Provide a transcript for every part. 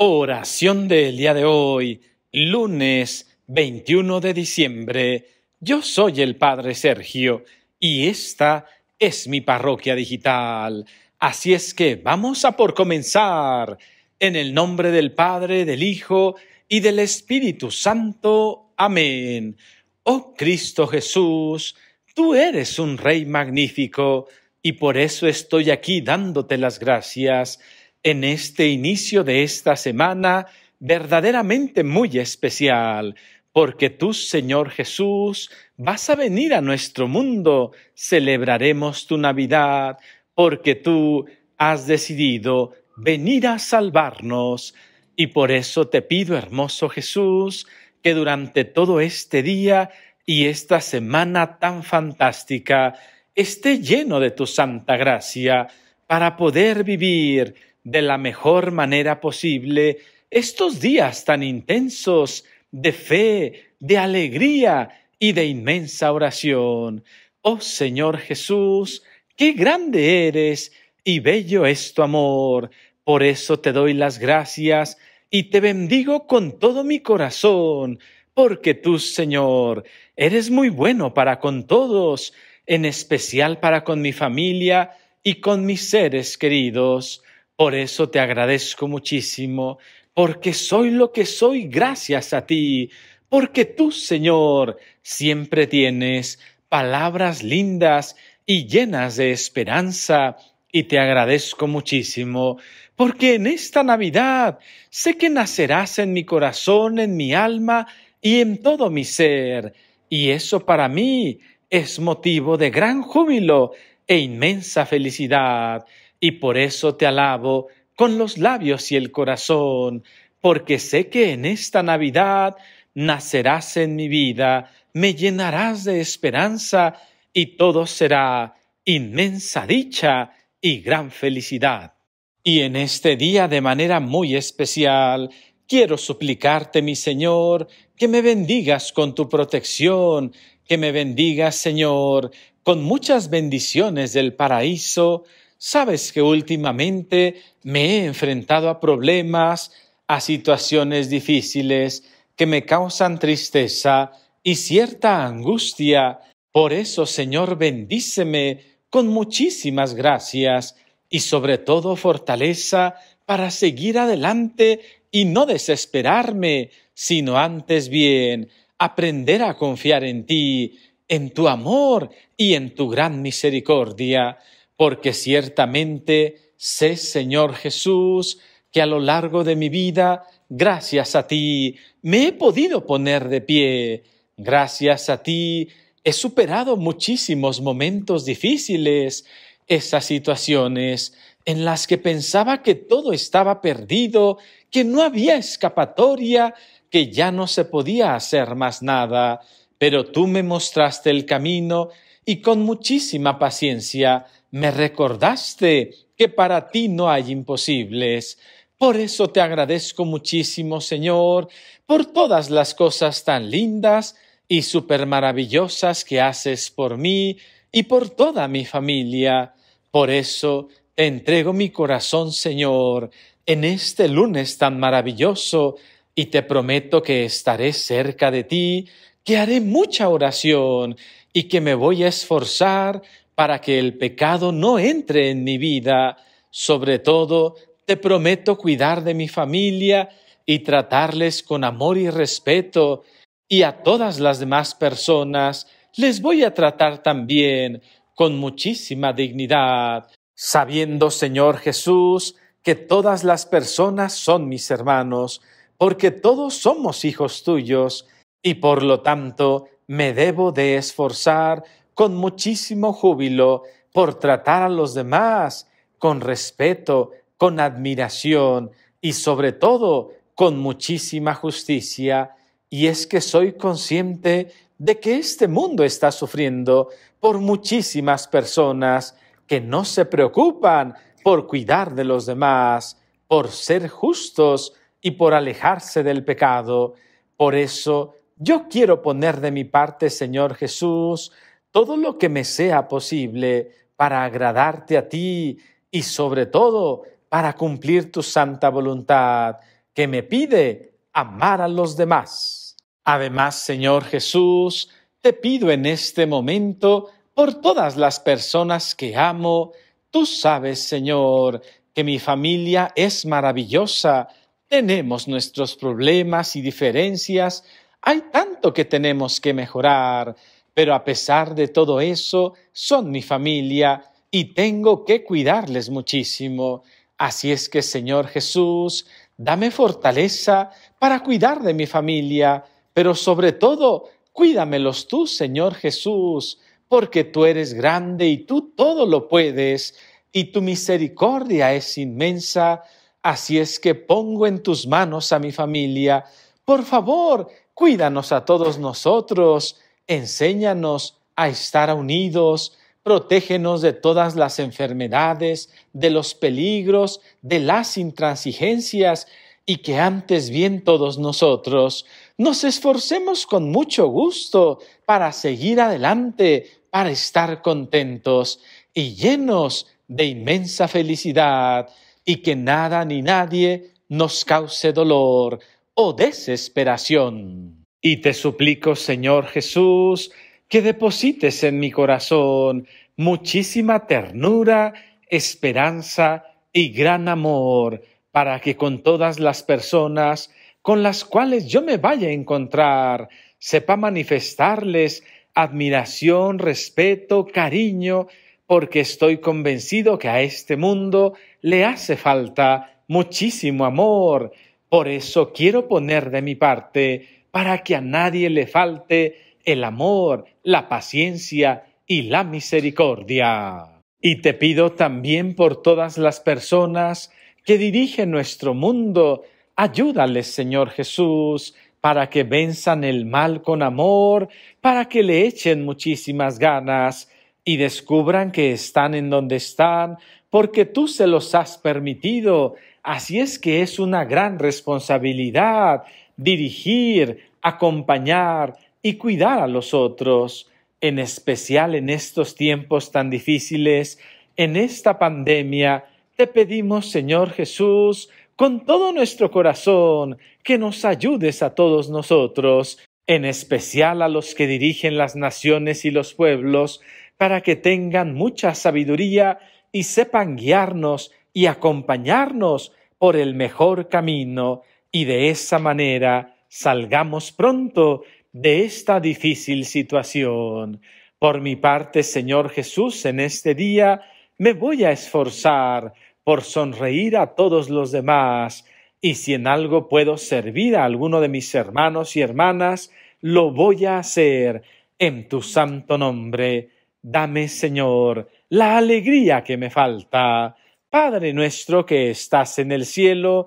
Oración del día de hoy, lunes 21 de diciembre. Yo soy el Padre Sergio y esta es mi parroquia digital. Así es que vamos a por comenzar. En el nombre del Padre, del Hijo y del Espíritu Santo. Amén. Oh Cristo Jesús, tú eres un Rey magnífico y por eso estoy aquí dándote las gracias en este inicio de esta semana verdaderamente muy especial, porque tú, Señor Jesús, vas a venir a nuestro mundo, celebraremos tu Navidad, porque tú has decidido venir a salvarnos. Y por eso te pido, hermoso Jesús, que durante todo este día y esta semana tan fantástica esté lleno de tu santa gracia para poder vivir de la mejor manera posible estos días tan intensos de fe, de alegría y de inmensa oración. Oh Señor Jesús, qué grande eres y bello es tu amor. Por eso te doy las gracias y te bendigo con todo mi corazón, porque tú, Señor, eres muy bueno para con todos, en especial para con mi familia y con mis seres queridos. Por eso te agradezco muchísimo, porque soy lo que soy gracias a ti, porque tú, Señor, siempre tienes palabras lindas y llenas de esperanza, y te agradezco muchísimo, porque en esta Navidad sé que nacerás en mi corazón, en mi alma y en todo mi ser, y eso para mí es motivo de gran júbilo e inmensa felicidad y por eso te alabo con los labios y el corazón, porque sé que en esta Navidad nacerás en mi vida, me llenarás de esperanza y todo será inmensa dicha y gran felicidad. Y en este día de manera muy especial, quiero suplicarte, mi Señor, que me bendigas con tu protección, que me bendigas, Señor, con muchas bendiciones del paraíso, Sabes que últimamente me he enfrentado a problemas, a situaciones difíciles que me causan tristeza y cierta angustia. Por eso, Señor, bendíceme con muchísimas gracias y sobre todo fortaleza para seguir adelante y no desesperarme, sino antes bien aprender a confiar en ti, en tu amor y en tu gran misericordia porque ciertamente sé, Señor Jesús, que a lo largo de mi vida, gracias a ti, me he podido poner de pie, gracias a ti, he superado muchísimos momentos difíciles, esas situaciones en las que pensaba que todo estaba perdido, que no había escapatoria, que ya no se podía hacer más nada, pero tú me mostraste el camino y con muchísima paciencia me recordaste que para ti no hay imposibles. Por eso te agradezco muchísimo, Señor, por todas las cosas tan lindas y super maravillosas que haces por mí y por toda mi familia. Por eso te entrego mi corazón, Señor, en este lunes tan maravilloso y te prometo que estaré cerca de ti, que haré mucha oración y que me voy a esforzar para que el pecado no entre en mi vida. Sobre todo, te prometo cuidar de mi familia y tratarles con amor y respeto, y a todas las demás personas les voy a tratar también con muchísima dignidad, sabiendo, Señor Jesús, que todas las personas son mis hermanos, porque todos somos hijos tuyos, y por lo tanto me debo de esforzar con muchísimo júbilo por tratar a los demás con respeto, con admiración y sobre todo con muchísima justicia. Y es que soy consciente de que este mundo está sufriendo por muchísimas personas que no se preocupan por cuidar de los demás, por ser justos y por alejarse del pecado. Por eso yo quiero poner de mi parte, Señor Jesús, todo lo que me sea posible para agradarte a ti y sobre todo para cumplir tu santa voluntad que me pide amar a los demás. Además, Señor Jesús, te pido en este momento por todas las personas que amo. Tú sabes, Señor, que mi familia es maravillosa. Tenemos nuestros problemas y diferencias. Hay tanto que tenemos que mejorar pero a pesar de todo eso, son mi familia y tengo que cuidarles muchísimo. Así es que, Señor Jesús, dame fortaleza para cuidar de mi familia, pero sobre todo, cuídamelos tú, Señor Jesús, porque tú eres grande y tú todo lo puedes, y tu misericordia es inmensa. Así es que pongo en tus manos a mi familia. Por favor, cuídanos a todos nosotros enséñanos a estar unidos, protégenos de todas las enfermedades, de los peligros, de las intransigencias, y que antes bien todos nosotros nos esforcemos con mucho gusto para seguir adelante, para estar contentos y llenos de inmensa felicidad, y que nada ni nadie nos cause dolor o desesperación. Y te suplico, Señor Jesús, que deposites en mi corazón muchísima ternura, esperanza y gran amor, para que con todas las personas con las cuales yo me vaya a encontrar, sepa manifestarles admiración, respeto, cariño, porque estoy convencido que a este mundo le hace falta muchísimo amor. Por eso quiero poner de mi parte para que a nadie le falte el amor, la paciencia y la misericordia. Y te pido también por todas las personas que dirigen nuestro mundo, ayúdales, Señor Jesús, para que venzan el mal con amor, para que le echen muchísimas ganas y descubran que están en donde están, porque tú se los has permitido. Así es que es una gran responsabilidad dirigir, acompañar y cuidar a los otros, en especial en estos tiempos tan difíciles, en esta pandemia, te pedimos, Señor Jesús, con todo nuestro corazón, que nos ayudes a todos nosotros, en especial a los que dirigen las naciones y los pueblos, para que tengan mucha sabiduría y sepan guiarnos y acompañarnos por el mejor camino y de esa manera salgamos pronto de esta difícil situación. Por mi parte, Señor Jesús, en este día me voy a esforzar por sonreír a todos los demás, y si en algo puedo servir a alguno de mis hermanos y hermanas, lo voy a hacer en tu santo nombre. Dame, Señor, la alegría que me falta. Padre nuestro que estás en el cielo,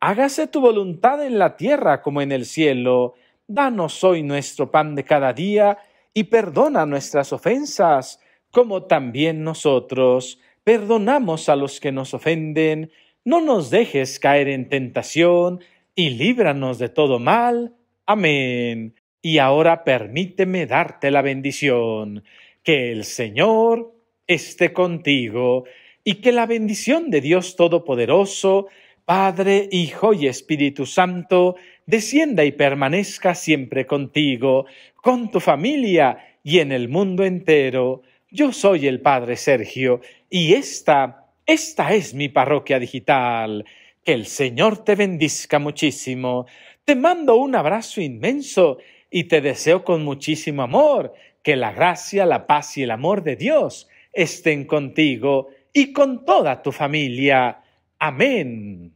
hágase tu voluntad en la tierra como en el cielo. Danos hoy nuestro pan de cada día, y perdona nuestras ofensas, como también nosotros perdonamos a los que nos ofenden. No nos dejes caer en tentación, y líbranos de todo mal. Amén. Y ahora permíteme darte la bendición. Que el Señor esté contigo, y que la bendición de Dios Todopoderoso, Padre, Hijo y Espíritu Santo, descienda y permanezca siempre contigo, con tu familia y en el mundo entero. Yo soy el Padre Sergio y esta, esta es mi parroquia digital. Que el Señor te bendizca muchísimo. Te mando un abrazo inmenso y te deseo con muchísimo amor que la gracia, la paz y el amor de Dios estén contigo y con toda tu familia. Amén.